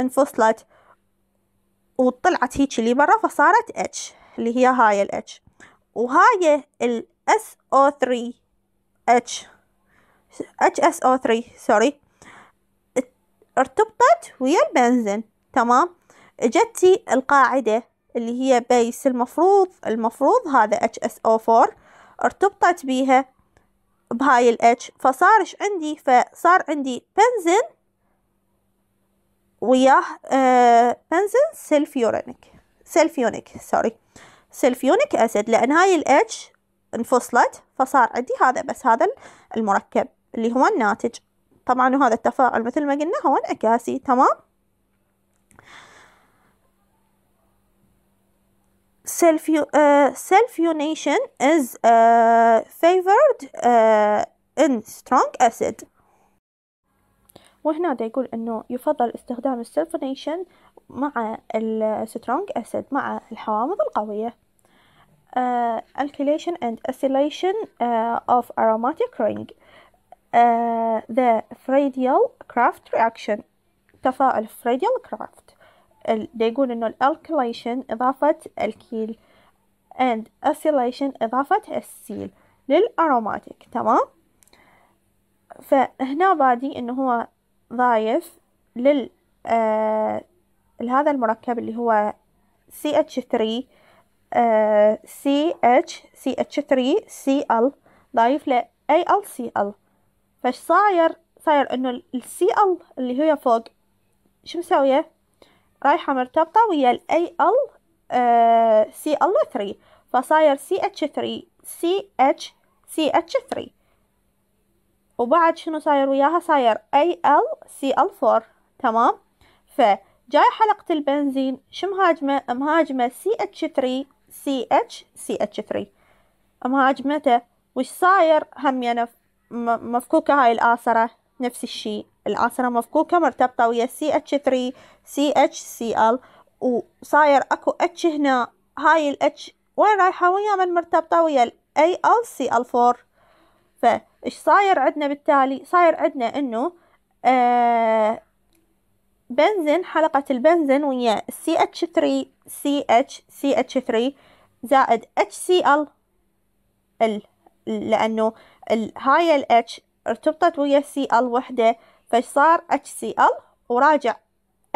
انفصلت وطلعت هيك اللي برا فصارت اتش اللي هي هاي الاتش وهاي الاس او 3 اتش اتش اس او 3 سوري ارتبطت ويا البنزين تمام اجتي القاعدة اللي هي بيس المفروض المفروض هذا اتش اس او 4 ارتبطت بيها بهاي الاتش فصارش عندي فصار عندي بنزين وياه بنزين سلفيورينيك سلفيونيك سوري سلفيونيك أسيد لأن هاي الاتش انفصلت فصار عندي هذا بس هذا المركب اللي هو الناتج طبعا وهذا التفاعل مثل ما قلنا هو انعكاسي تمام سيلفيو uh, سيلفيونيشن is uh, favored uh, وهنا دا يقول أنه يفضل استخدام السلفونيشن مع السترونج أسيد مع الحوامض القوية uh, آه، alkylation and acylation uh, of aromatic ring uh, the Fredial Craft reaction تفاعل Fredial Craft دا يقول انه الالكيليشن اضافة الكيل and acylation اضافة السيل للأروماتيك تمام فهنا بادي انه هو ضايف لل آه، لهذا المركب اللي هو CH3 آه CH CH3 Cl ضايف له AlCl فش صاير صاير انه ال Cl اللي هي فوق شو مسوية رايحة مرتبطة ويا ال AlCl cl CL3 فصاير CH3 CH CH3 وبعد شنو صاير وياها صاير AlCl4 تمام فجاي حلقة البنزين شو مهاجمة مهاجمة CH3 CH CH3 مهاجمته وش صاير هم همينه يعني مفكوكة هاي الآسرة نفس الشيء الآسرة مفكوكة مرتبطة ويا CH3 CHCl وصاير اكو اتش هنا هاي الاتش وين رايحة ويا من مرتبطة ويا ال AlCl4 ف إيش صاير عندنا بالتالي صاير عندنا إنه آه بنزين حلقة البنزين ويا CH3 CH CH3 زائد HCl ال لأنه ال هاي ال H ارتبطت ويا Cl وحدة فصار HCl وراجع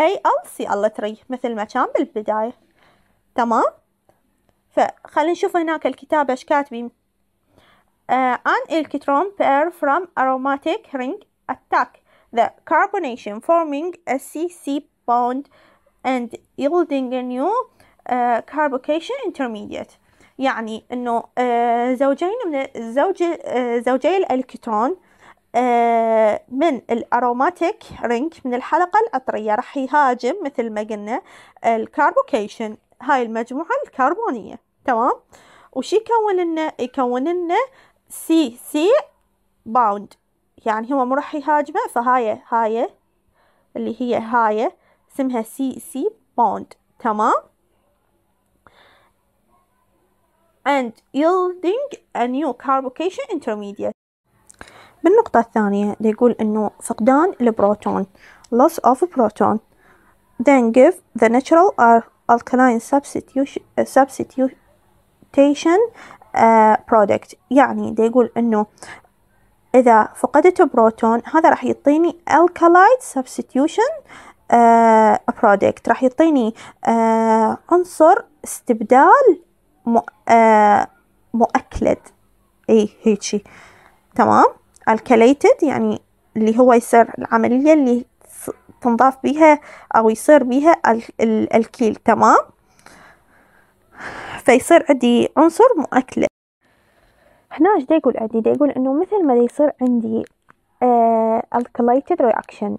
AlCl3 مثل ما كان بالبداية تمام فخلينا نشوف هناك الكتابة ايش كاتبين آه، an electron pair from aromatic ring attack the carbonation forming a CC bond and yielding a new uh, carbocation intermediate يعني انه uh, زوجين من الزوج uh, زوجي الالكترون من الاروماتيك رينج من الحلقة الأطرية راح يهاجم مثل ما قلنا الكاربوكيشن هاي المجموعة الكربونية تمام وش يكون لنا يكون لنا سي سي باوند يعني هو مو راح يهاجمه فهاي هاي اللي هي هاي اسمها سي سي باوند تمام and yielding a new carbocation intermediate بالنقطة الثانية يقول أنه فقدان البروتون loss of proton then give the natural alkaline substitution آه، product يعني دي يقول انه اذا فقدت بروتون هذا راح يعطيني الكالايت substitution برودكت آه، راح يعطيني آه، عنصر استبدال مؤكلد اي هيك شيء تمام الكاليتد يعني اللي هو يصير العملية اللي تنضاف بها أو يصير بها الكيل تمام فيصير عندي عنصر مؤكله هنا ايش دا يقول عندي دا يقول انه مثل ما يصير عندي uh, alkylated reaction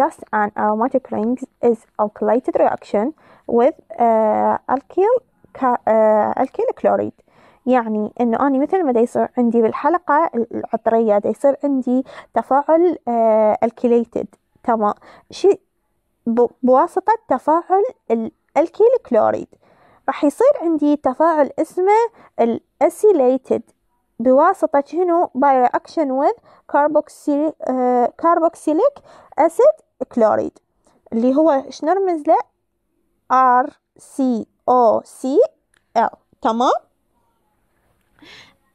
just an aromatic ring is alkylated reaction with uh, alkyl uh, alkyl chloride يعني انه اني مثل ما يصير عندي بالحلقه العطريه دا يصير عندي تفاعل uh, alkylated تمام شيء بواسطه تفاعل الالكيل كلوريد راح يصير عندي تفاعل اسمه الاسيليتد بواسطة شنو باي رياكشن وذ كاربوكسيليك اسيد كلوريد اللي هو ايش نرمز له ار سي او سي ال تمام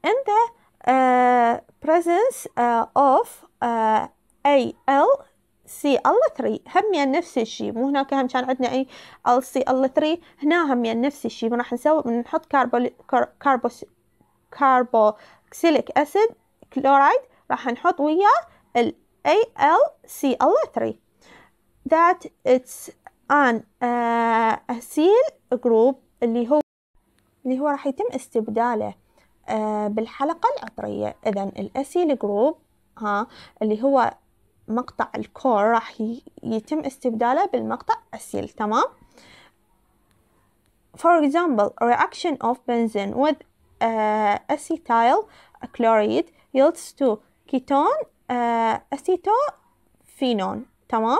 in the uh, presence uh, of uh, آه، al سي ال 3 همين يعني نفس الشيء مو هناك هم كان عندنا اي ال سي ال 3 هنا همين يعني نفس الشيء راح نسوي بنحط كاربو كاربو كاربوكسيليك اسيد كلورايد راح نحط وياه ال ال 3 ذات اتس ان اسيل جروب اللي هو اللي هو راح يتم استبداله uh, بالحلقة العطرية إذا الأسيل جروب ها اللي هو مقطع الكور راح يتم استبداله بالمقطع أسيل تمام for example reaction of benzene with uh, acetyl chloride yields to ketone uh, acetophenone تمام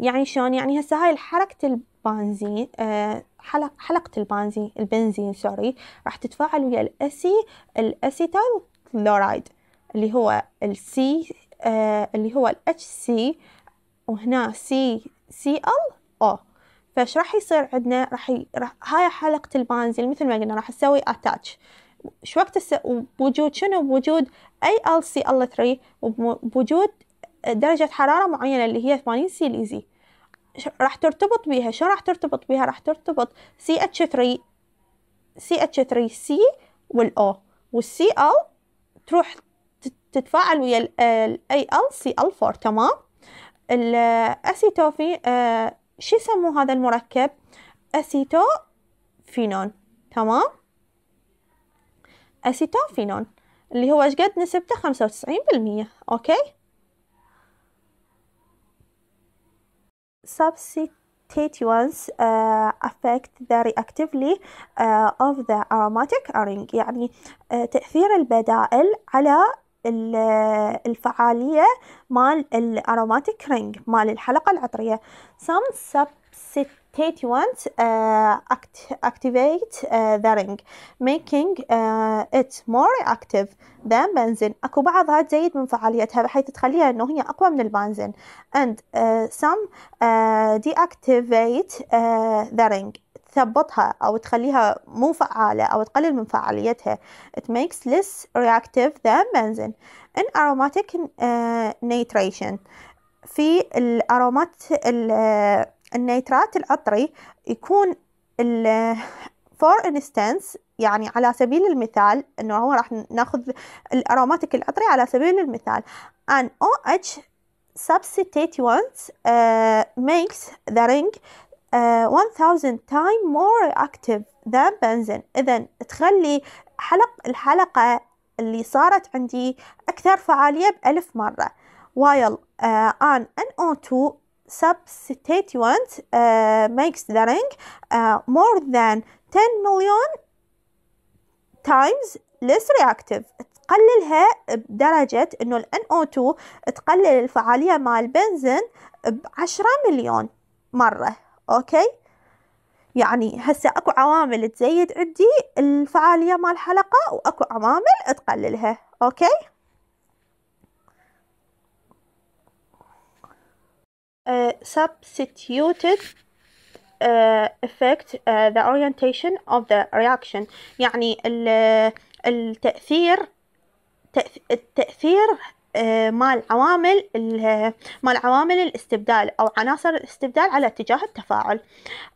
يعني شلون يعني هسه هاي حركة البنزين uh, حلق حلقة البنزين البنزين سوري راح تتفاعل ويا الأسي الأسيتال كلورايد اللي هو السي آه اللي هو ال HC وهنا سي سي ال او فايش راح يصير عندنا راح, ي... راح هاي حلقة البنزين مثل ما قلنا راح نسوي اتاتش شو وقت الس... بوجود شنو بوجود اي ال سي ال 3 وبوجود درجة حرارة معينة اللي هي 80 سيليزي e راح ترتبط بيها شو راح ترتبط بيها راح ترتبط سي اتش 3 سي اتش 3 سي والاو والسي ال تروح تتفاعل ويا ال سي ال 4 تمام الاسيتوفي آه، شو يسموه هذا المركب اسيتوفينون تمام اسيتوفينون اللي هو ايش قد نسبته خمسة وتسعين بالمية اوكي substituents uh, آه، affect the reactively uh, of the aromatic ring يعني uh, تأثير البدائل على الفعالية مال الأروماتيك رينج مال الحلقة العطرية some substituents uh, act activate uh, the ring making uh, it more active than بنزين أكو بعضها تزيد من فعاليتها بحيث تخليها أنه هي أقوى من البنزين and uh, some uh, deactivate uh, the ring تثبطها أو تخليها مو فعالة أو تقلل من فعاليتها it makes less reactive than benzene in aromatic uh, nitration في الأرومات النيترات العطري يكون for instance يعني على سبيل المثال انه هو راح ناخذ الاروماتيك العطري على سبيل المثال an OH substituent uh, makes the ring 1000 تايم مور اكتف ذان بنزين اذا تخلي حلق الحلقه اللي صارت عندي اكثر فعاليه بألف مره while uh, an NO2 substituent uh, آه، makes the ring uh, more than 10 million times less reactive تقللها بدرجة انه ال NO2 تقلل الفعالية مال البنزين بعشرة مليون مرة اوكي يعني هسه اكو عوامل تزيد عندي الفعالية مال الحلقة واكو عوامل تقللها اوكي Uh, substituted uh, effect آه، the orientation of the reaction يعني التأثير التأثير آه، مال عوامل مال عوامل الاستبدال أو عناصر الاستبدال على اتجاه التفاعل.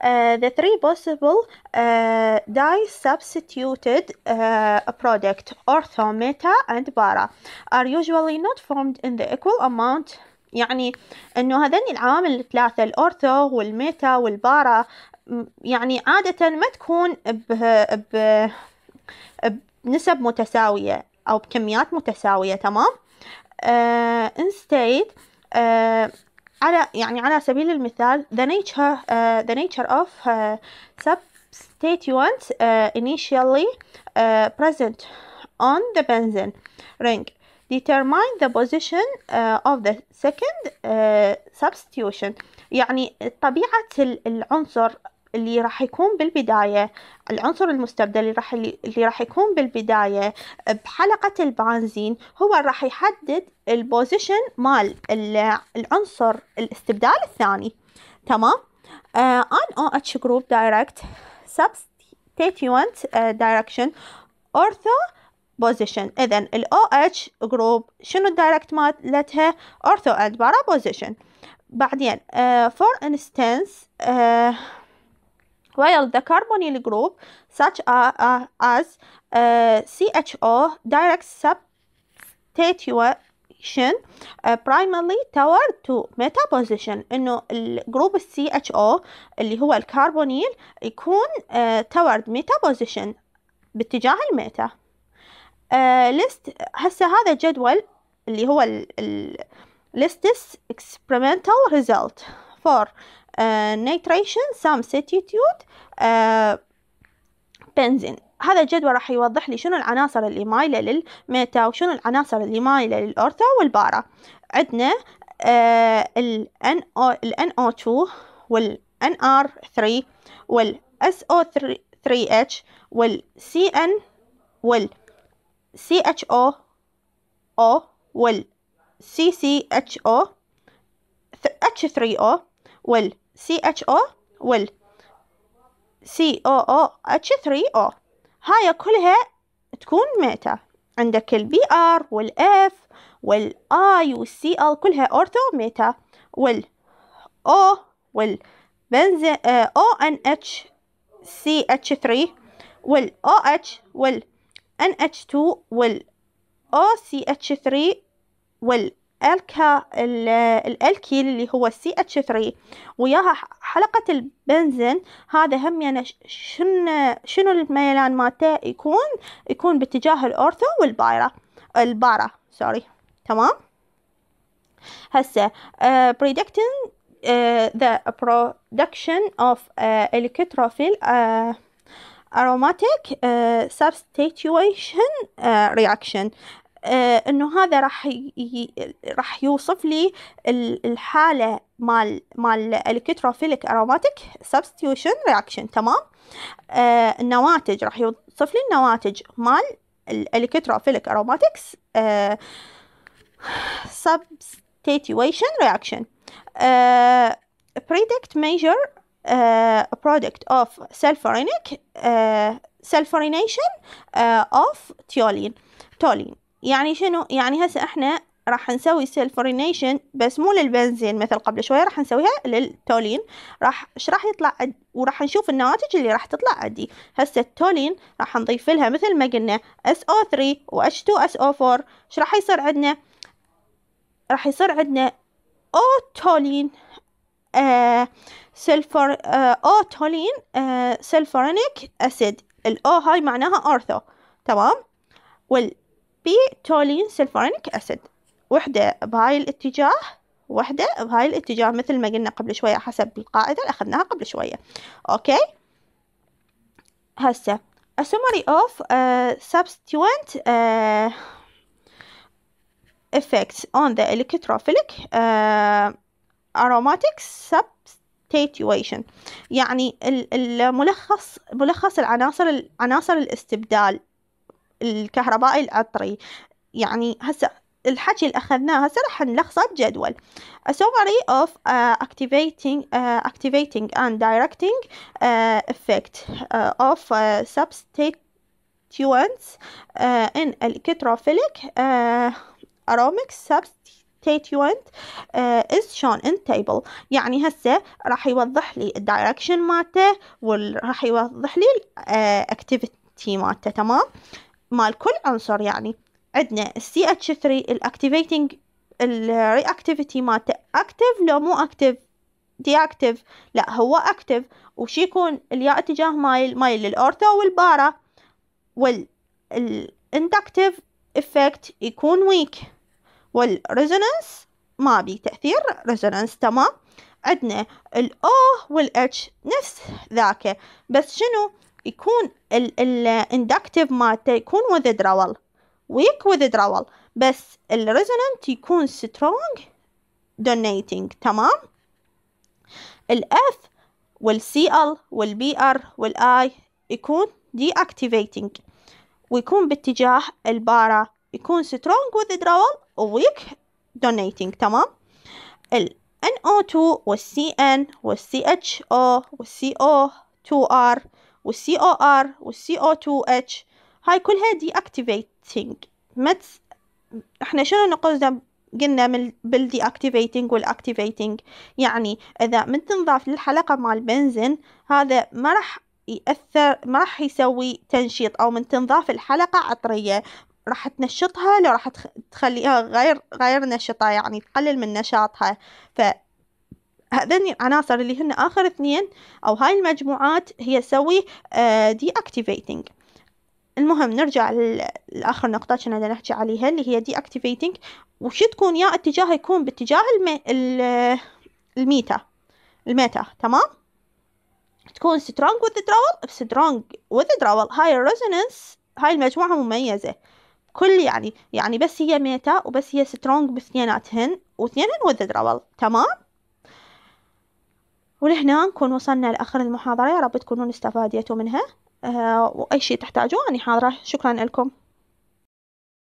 آه، the three possible آه، dye-substituted product ortho, meta and para are usually not formed in the equal amount يعني انه هذين العوامل الثلاثة الاورثو والميتا والبارا يعني عادة ما تكون ب... ب... بنسب متساوية او بكميات متساوية تمام instead على يعني على سبيل المثال the nature uh, the nature of uh, substituents uh, initially uh, present on the benzene ring determine the position uh, of the second uh, substitution يعني طبيعة العنصر اللي راح يكون بالبداية العنصر المستبدل اللي راح اللي راح يكون بالبداية بحلقة البنزين هو راح يحدد البوزيشن مال العنصر الاستبدال الثاني تمام ان او اتش جروب دايركت سبستيتيونت دايركشن اورثو بوزيشن اذا الاو اتش جروب شنو الدايركت مالتها اورثو اند بارا بوزيشن بعدين فور uh, انستنس uh, while the carbonyl group such as CHO directs substitution primarily toward to metaposition انه الجروب السي اتش او اللي هو الكربونيل يكون toward metaposition باتجاه الميتا ليست هسه هذا جدول اللي هو ال list this experimental result for آه، نيتريشن سام سيتيتيوت آه، بنزين هذا الجدول راح يوضح لي شنو العناصر اللي مايلة للميتا وشنو العناصر اللي مايلة للأورثا والبارا عندنا آه ال NO2 وال NR3 وال SO3H وال CN وال CHO O وال CCHO H3O وال CHO ويل h 3 o هاي كلها تكون ميتا عندك البي ار والاف والاي والسي ال كلها أورثو ميتا O والبنزين او ان اتش سي اتش 3 والاو اتش والان اتش 2 والاو سي اتش 3 وال الكا الالكيل اللي هو سي اتش 3 وياها حلقه البنزين هذا هم يعني شنو شنو الميلان مالته يكون يكون باتجاه الاورثو والبايرا البارا سوري تمام هسه بريدكتين ذا برودكشن اوف الكتروفيل آه، aromatic uh, substitution آه، reaction آه، انه هذا راح راح يوصف لي الحاله مال مال الكتروفيليك اروماتيك سبستيوشن رياكشن تمام آه، النواتج راح يوصف لي النواتج مال الكتروفيليك اروماتكس آه رياكشن بريدكت ميجر برودكت اوف سلفورينيك سلفورينيشن اوف تيولين تولين يعني شنو يعني هسه احنا راح نسوي سلفورينيشن بس مو للبنزين مثل قبل شوية راح نسويها للتولين راح ايش راح يطلع وراح نشوف النواتج اللي راح تطلع عندي هسه التولين راح نضيف لها مثل ما قلنا SO3 و H2SO4 ايش راح يصير عندنا راح يصير عندنا أوتولين تولين آه, آه، أو تولين آه، سلفورينيك أسيد الأو هاي معناها أرثو تمام وال بتولين سلفورينك أسد وحدة بهاي الاتجاه وحدة بهاي الاتجاه مثل ما قلنا قبل شوية حسب القاعدة اللي أخذناها قبل شوية أوكي هسه a summary of uh, substituent uh, effects on the electrophilic uh, aromatic substitution يعني الملخص ملخص العناصر عناصر الاستبدال الكهربائي العطري يعني هسه الحكي اللي أخذناه هسه راح نلخصه بجدول A summary of uh, activating, uh, activating and directing uh, effect uh, of uh, substituents uh, in electrophilic uh, aromatic substituent uh, is shown in table يعني هسه راح يوضح لي الدايركشن مالته وراح يوضح لي الاكتيفيتي مالته تمام مال كل عنصر يعني عندنا السي اتش 3 الاكتيفيتنج الرياكتيفيتي مالته اكتف لو مو اكتف دي اكتف لا هو اكتف وش يكون الياء اتجاه مايل مايل للاورثو والبارا والاندكتيف افكت يكون ويك والريزونانس ما بي تأثير ريزونانس تمام عندنا الاو والاتش نفس ذاك بس شنو يكون الاندكتيف مالته يكون withdrawal weak withdrawal بس الريزونانت يكون strong donating تمام الاف والسي ال والبي ار والاي يكون دي اكتيفيتنج ويكون باتجاه البارا يكون سترونج withdrawal ويك دونيتنج تمام ال NO2 والCN والCHO والco 2R والسي او ار والسي او 2 اتش هاي كلها دي اكتيفيتنج ما احنا شنو نقصد قلنا بالدي اكتيفيتنج والاكتيفيتنج يعني اذا من تنضاف للحلقه مال بنزين هذا ما راح يأثر ما راح يسوي تنشيط او من تنضاف الحلقه عطريه راح تنشطها لو راح تخليها غير غير نشطة يعني تقلل من نشاطها ف هذين العناصر اللي هن آخر اثنين أو هاي المجموعات هي تسوي دي آه، اكتيفيتنج المهم نرجع لآخر نقطة كنا نحكي عليها اللي هي دي اكتيفيتنج وش تكون يا اتجاه يكون باتجاه الم... الميتا الميتا تمام تكون strong withdrawal strong withdrawal هاي الريزونانس هاي المجموعة مميزة كل يعني يعني بس هي ميتا وبس هي سترونج باثنيناتهن واثنينهن withdrawal تمام ولهنا نكون وصلنا لآخر المحاضرة يا رب تكونون استفاديتوا منها آه، وأي شي تحتاجوه أني حاضرة شكرا لكم